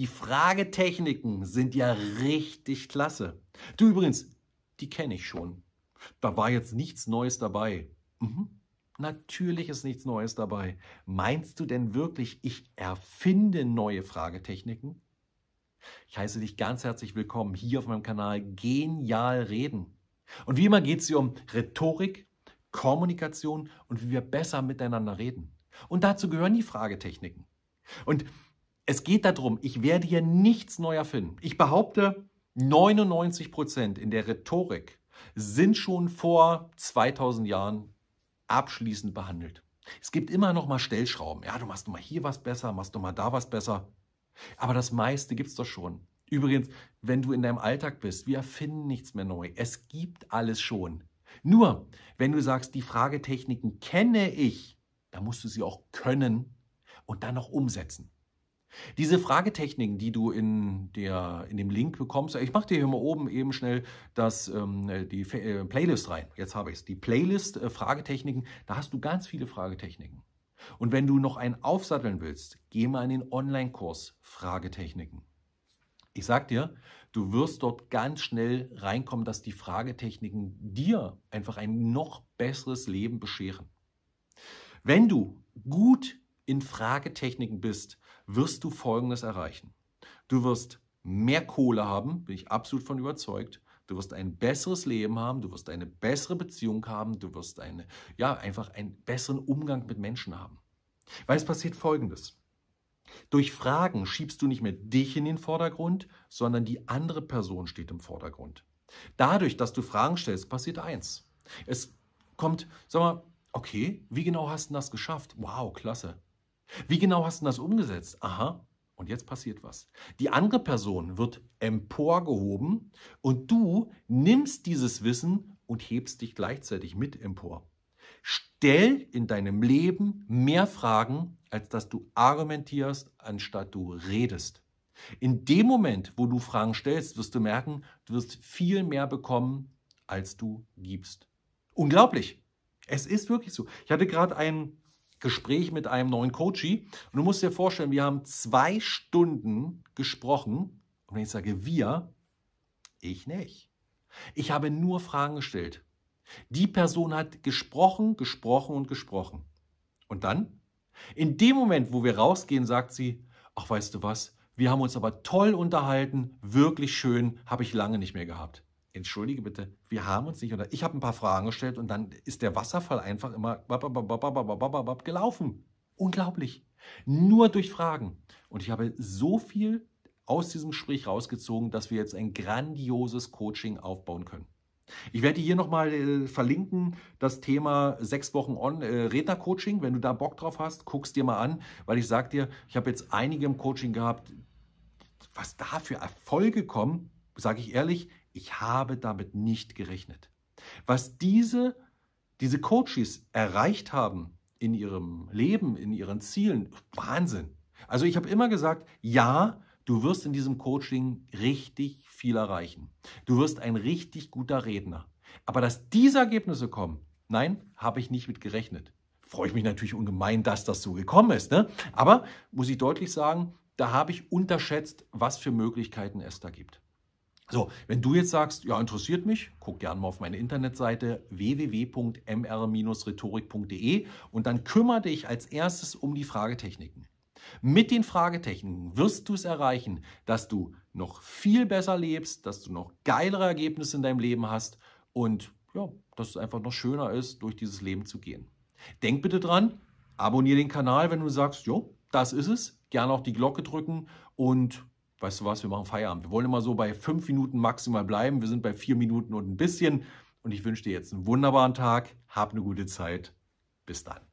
Die Fragetechniken sind ja richtig klasse. Du übrigens, die kenne ich schon. Da war jetzt nichts Neues dabei. Mhm. Natürlich ist nichts Neues dabei. Meinst du denn wirklich, ich erfinde neue Fragetechniken? Ich heiße dich ganz herzlich willkommen hier auf meinem Kanal Genial Reden. Und wie immer geht es hier um Rhetorik, Kommunikation und wie wir besser miteinander reden. Und dazu gehören die Fragetechniken. Und es geht darum, ich werde hier nichts neu erfinden. Ich behaupte, 99 Prozent in der Rhetorik sind schon vor 2000 Jahren abschließend behandelt. Es gibt immer noch mal Stellschrauben. Ja, du machst mal hier was besser, machst du mal da was besser. Aber das meiste gibt es doch schon. Übrigens, wenn du in deinem Alltag bist, wir erfinden nichts mehr neu. Es gibt alles schon. Nur, wenn du sagst, die Fragetechniken kenne ich, dann musst du sie auch können und dann noch umsetzen. Diese Fragetechniken, die du in, der, in dem Link bekommst, ich mache dir hier mal oben eben schnell das, ähm, die äh, Playlist rein. Jetzt habe ich es. Die Playlist äh, Fragetechniken, da hast du ganz viele Fragetechniken. Und wenn du noch einen aufsatteln willst, geh mal in den Online-Kurs Fragetechniken. Ich sag dir, du wirst dort ganz schnell reinkommen, dass die Fragetechniken dir einfach ein noch besseres Leben bescheren. Wenn du gut in Fragetechniken bist, wirst du Folgendes erreichen. Du wirst mehr Kohle haben, bin ich absolut von überzeugt. Du wirst ein besseres Leben haben, du wirst eine bessere Beziehung haben, du wirst eine, ja, einfach einen besseren Umgang mit Menschen haben. Weil es passiert Folgendes. Durch Fragen schiebst du nicht mehr dich in den Vordergrund, sondern die andere Person steht im Vordergrund. Dadurch, dass du Fragen stellst, passiert eins. Es kommt, sag mal, okay, wie genau hast du das geschafft? Wow, klasse. Wie genau hast du das umgesetzt? Aha, und jetzt passiert was. Die andere Person wird emporgehoben und du nimmst dieses Wissen und hebst dich gleichzeitig mit empor. Stell in deinem Leben mehr Fragen, als dass du argumentierst, anstatt du redest. In dem Moment, wo du Fragen stellst, wirst du merken, du wirst viel mehr bekommen, als du gibst. Unglaublich. Es ist wirklich so. Ich hatte gerade einen Gespräch mit einem neuen Coachie. Und du musst dir vorstellen, wir haben zwei Stunden gesprochen. Und wenn ich sage wir, ich nicht. Ich habe nur Fragen gestellt. Die Person hat gesprochen, gesprochen und gesprochen. Und dann? In dem Moment, wo wir rausgehen, sagt sie, ach weißt du was, wir haben uns aber toll unterhalten, wirklich schön, habe ich lange nicht mehr gehabt entschuldige bitte, wir haben uns nicht oder ich habe ein paar Fragen gestellt und dann ist der Wasserfall einfach immer gelaufen. Unglaublich. Nur durch Fragen. Und ich habe so viel aus diesem Sprich rausgezogen, dass wir jetzt ein grandioses Coaching aufbauen können. Ich werde hier nochmal äh, verlinken, das Thema sechs Wochen on äh, Rednercoaching. Wenn du da Bock drauf hast, guckst dir mal an, weil ich sag dir, ich habe jetzt einige im Coaching gehabt, was da für Erfolge kommen, sage ich ehrlich, ich habe damit nicht gerechnet. Was diese, diese Coaches erreicht haben in ihrem Leben, in ihren Zielen, Wahnsinn. Also ich habe immer gesagt, ja, du wirst in diesem Coaching richtig viel erreichen. Du wirst ein richtig guter Redner. Aber dass diese Ergebnisse kommen, nein, habe ich nicht mit gerechnet. Freue ich mich natürlich ungemein, dass das so gekommen ist. Ne? Aber muss ich deutlich sagen, da habe ich unterschätzt, was für Möglichkeiten es da gibt. So, wenn du jetzt sagst, ja, interessiert mich, guck gerne mal auf meine Internetseite www.mr-rhetorik.de und dann kümmere dich als erstes um die Fragetechniken. Mit den Fragetechniken wirst du es erreichen, dass du noch viel besser lebst, dass du noch geilere Ergebnisse in deinem Leben hast und ja, dass es einfach noch schöner ist, durch dieses Leben zu gehen. Denk bitte dran, abonniere den Kanal, wenn du sagst, jo, das ist es. Gerne auch die Glocke drücken und weißt du was, wir machen Feierabend. Wir wollen immer so bei fünf Minuten maximal bleiben. Wir sind bei vier Minuten und ein bisschen. Und ich wünsche dir jetzt einen wunderbaren Tag. Hab eine gute Zeit. Bis dann.